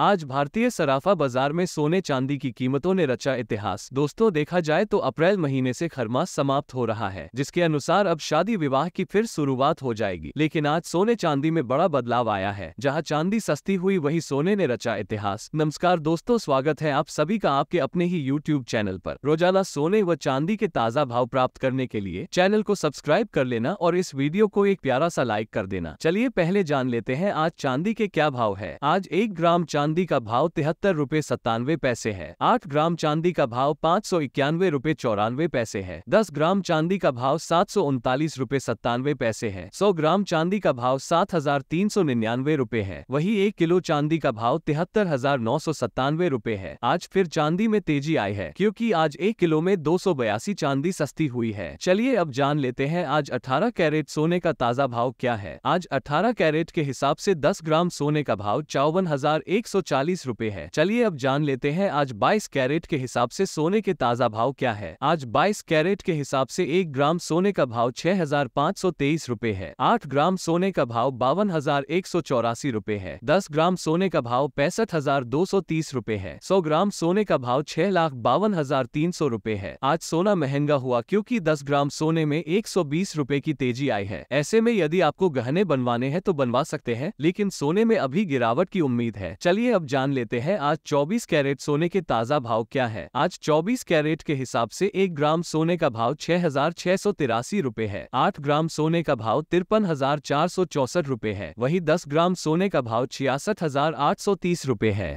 आज भारतीय सराफा बाजार में सोने चांदी की कीमतों ने रचा इतिहास दोस्तों देखा जाए तो अप्रैल महीने से खरमास समाप्त हो रहा है जिसके अनुसार अब शादी विवाह की फिर शुरुआत हो जाएगी लेकिन आज सोने चांदी में बड़ा बदलाव आया है जहां चांदी सस्ती हुई वही सोने ने रचा इतिहास नमस्कार दोस्तों स्वागत है आप सभी का आपके अपने ही यूट्यूब चैनल पर रोजाना सोने व चांदी के ताजा भाव प्राप्त करने के लिए चैनल को सब्सक्राइब कर लेना और इस वीडियो को एक प्यारा सा लाइक कर देना चलिए पहले जान लेते हैं आज चांदी के क्या भाव है आज एक ग्राम चांदी चांदी का भाव तिहत्तर रूपए सत्तानवे पैसे है आठ ग्राम चांदी का भाव पाँच सौ इक्यानवे रूपए चौरानवे पैसे है दस ग्राम चांदी का भाव सात सौ उनतालीस रूपए सत्तानवे पैसे है सौ ग्राम चांदी का भाव सात हजार तीन सौ निन्यानवे रूपए है वही एक किलो चांदी का भाव तिहत्तर हजार नौ सौ सत्तानवे रूपए है आज फिर चांदी में तेजी आई है क्योंकि आज एक किलो में दो सौ बयासी चांदी सस्ती हुई है चलिए अब जान लेते हैं आज अठारह कैरेट सोने का ताजा भाव क्या है आज अठारह कैरेट के हिसाब से दस ग्राम सोने का भाव चौवन हजार एक 140 रुपए है चलिए अब जान लेते हैं आज 22 कैरेट के हिसाब से सोने के ताज़ा भाव क्या है आज 22 कैरेट के हिसाब से एक ग्राम सोने का भाव छह हजार पाँच सौ तेईस रूपए है आठ ग्राम सोने का भाव बावन हजार एक सौ चौरासी रूपए है दस ग्राम सोने का भाव पैंसठ हजार दो सौ तीस रूपए है सौ ग्राम सोने का भाव छह लाख बावन हजार तीन सौ रूपए है आज सोना महंगा हुआ क्योंकि दस ग्राम सोने में एक सौ बीस रूपए की तेजी आई है ऐसे में यदि आपको गहने बनवाने हैं तो बनवा सकते हैं लेकिन सोने में अभी गिरावट की उम्मीद है चलिए चलिए अब जान लेते हैं आज 24 कैरेट सोने के ताज़ा भाव क्या है आज 24 कैरेट के हिसाब से एक ग्राम सोने का भाव छह हजार छह सौ तिरासी रूपए है आठ ग्राम सोने का भाव तिरपन हजार चार सौ चौसठ रूपए है वही दस ग्राम सोने का भाव छियासठ हजार आठ सौ तीस रूपए है